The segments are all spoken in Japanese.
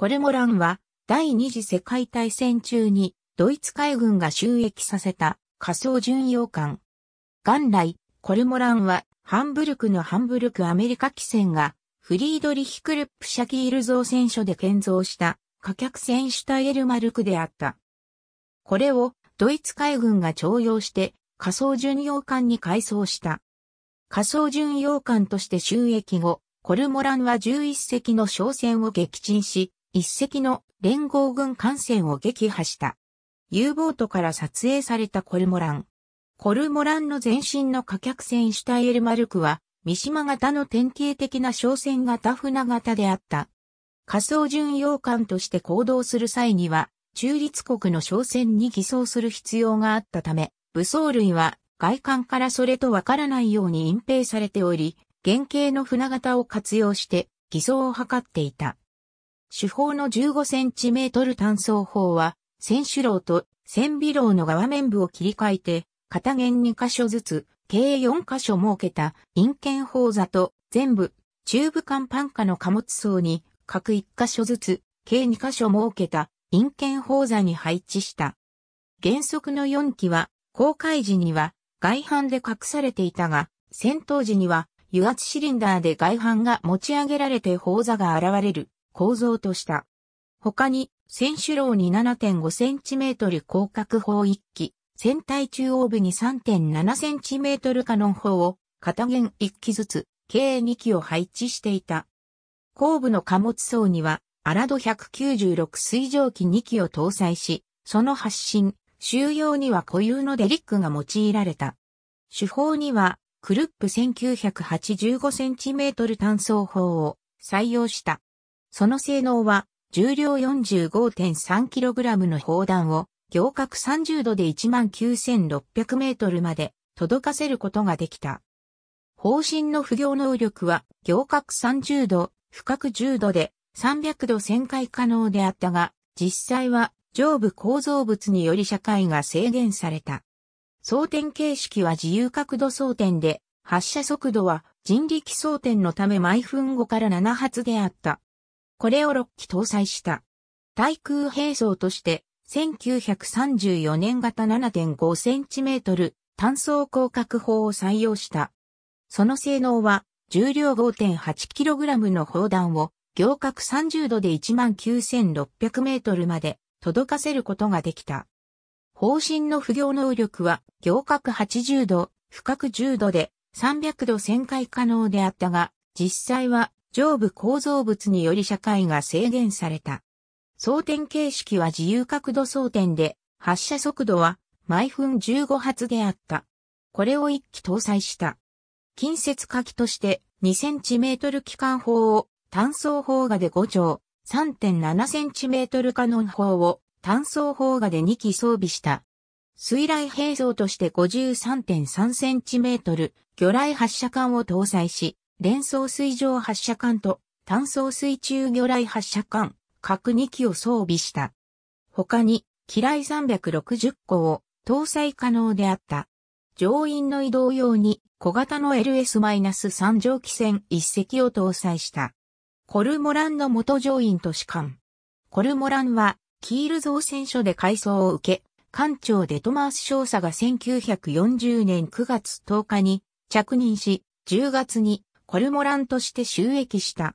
コルモランは第二次世界大戦中にドイツ海軍が収益させた仮想巡洋艦。元来、コルモランはハンブルクのハンブルクアメリカ汽船がフリードリヒクルップシャキール造船所で建造した貨客船シュタエルマルクであった。これをドイツ海軍が徴用して仮想巡洋艦に改装した。仮想巡洋艦として収益後、コルモランは11隻の商船を撃沈し、一隻の連合軍艦船を撃破した。U ボートから撮影されたコルモラン。コルモランの前身の貨客船シュタイエルマルクは、三島型の典型的な商船型船型であった。仮想巡洋艦として行動する際には、中立国の商船に偽装する必要があったため、武装類は外艦からそれとわからないように隠蔽されており、原型の船型を活用して偽装を図っていた。主砲の1 5トル単装砲は、選手楼と線尾楼の側面部を切り替えて、片弦2箇所ずつ、計4箇所設けた、陰剣砲座と、全部、中部間パン下の貨物層に、各1箇所ずつ、計2箇所設けた、陰剣砲座に配置した。原則の4機は、公開時には、外反で隠されていたが、戦闘時には、油圧シリンダーで外反が持ち上げられて砲座が現れる。構造とした。他に、選手楼に 7.5cm 広角砲1機、船体中央部に 3.7cm カノン砲を、片弦1機ずつ、計2機を配置していた。後部の貨物層には、アラド196水蒸気2機を搭載し、その発進、収容には固有のデリックが用いられた。手法には、クルップ 1985cm 単装砲を採用した。その性能は、重量 45.3kg の砲弾を、行角30度で19,600メートルまで届かせることができた。方針の不行能力は、行角30度、深角10度で300度旋回可能であったが、実際は上部構造物により社会が制限された。装填形式は自由角度装填で、発射速度は人力装填のため毎分後から7発であった。これを6機搭載した。対空兵装として、1934年型 7.5cm 単装広角砲を採用した。その性能は、重量 5.8kg の砲弾を、行角30度で 19,600m まで届かせることができた。方針の不行能力は、行角80度、深角10度で300度旋回可能であったが、実際は上部構造物により社会が制限された。装填形式は自由角度装填で、発射速度は毎分15発であった。これを1機搭載した。近接火器として2センチメートル機関砲を単装砲画で5丁、3.7センチメートルカノン砲を単装砲画で2機装備した。水雷兵装として53.3センチメートル魚雷発射管を搭載し、連装水上発射艦と単装水中魚雷発射艦、各2機を装備した。他に、機雷360個を搭載可能であった。乗員の移動用に小型の LS-3 蒸気船1隻を搭載した。コルモランの元乗員と士官。コルモランは、キール造船所で改装を受け、艦長デトマース少佐が1940年9月10日に着任し、10月にコルモランとして収益した。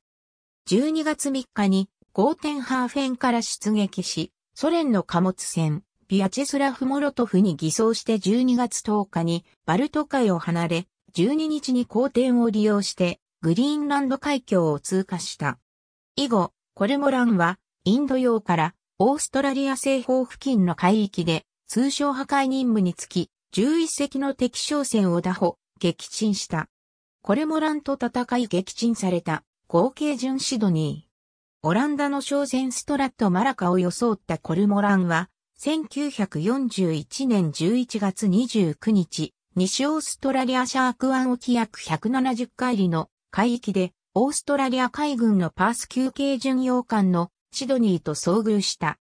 12月3日にゴーテンハーフェンから出撃し、ソ連の貨物船、ビアチェスラフ・モロトフに偽装して12月10日にバルト海を離れ、12日に公転を利用してグリーンランド海峡を通過した。以後、コルモランはインド洋からオーストラリア西方付近の海域で通商破壊任務につき、11隻の敵商船を打破、撃沈した。コルモランと戦い撃沈された、合計順シドニー。オランダの商船ストラット・マラカを装ったコルモランは、1941年11月29日、西オーストラリアシャーク湾沖約170海里の海域で、オーストラリア海軍のパース級憩巡洋艦のシドニーと遭遇した。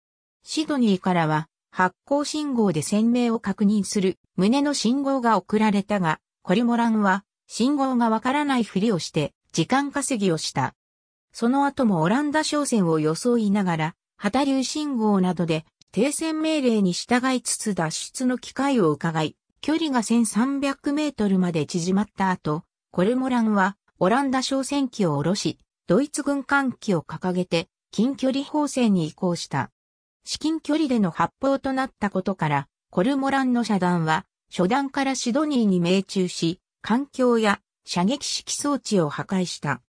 シドニーからは、発光信号で船名を確認する胸の信号が送られたが、コルモランは信号がわからないふりをして、時間稼ぎをした。その後もオランダ商船を装いながら、旗流信号などで停戦命令に従いつつ脱出の機会を伺い、距離が1300メートルまで縮まった後、コルモランはオランダ商船機を下ろし、ドイツ軍艦機を掲げて近距離砲戦に移行した。至近距離での発砲となったことから、コルモランの遮断は、初段からシドニーに命中し、環境や射撃式装置を破壊した。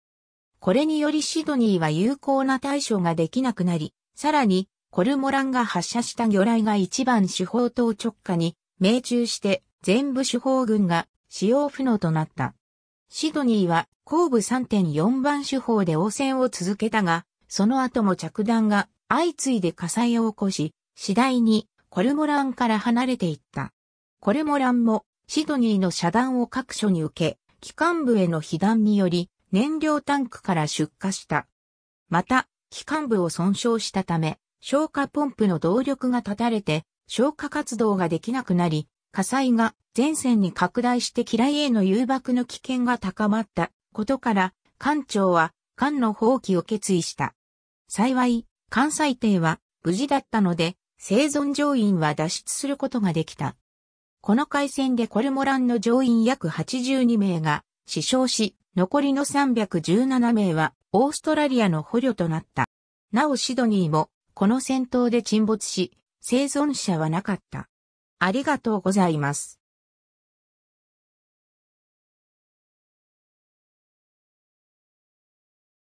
これによりシドニーは有効な対処ができなくなり、さらに、コルモランが発射した魚雷が一番手法等直下に命中して全部手法軍が使用不能となった。シドニーは後部3.4番手法で応戦を続けたが、その後も着弾が相次いで火災を起こし、次第にコルモランから離れていった。コルモランもシドニーの遮断を各所に受け、機関部への被弾により燃料タンクから出火した。また、機関部を損傷したため、消火ポンプの動力が断たれて、消火活動ができなくなり、火災が前線に拡大して機雷への誘爆の危険が高まったことから、艦長は艦の放棄を決意した。幸い、艦載艇は無事だったので、生存乗員は脱出することができた。この海戦でコルモランの乗員約82名が死傷し、残りの317名はオーストラリアの捕虜となった。なおシドニーもこの戦闘で沈没し、生存者はなかった。ありがとうございます。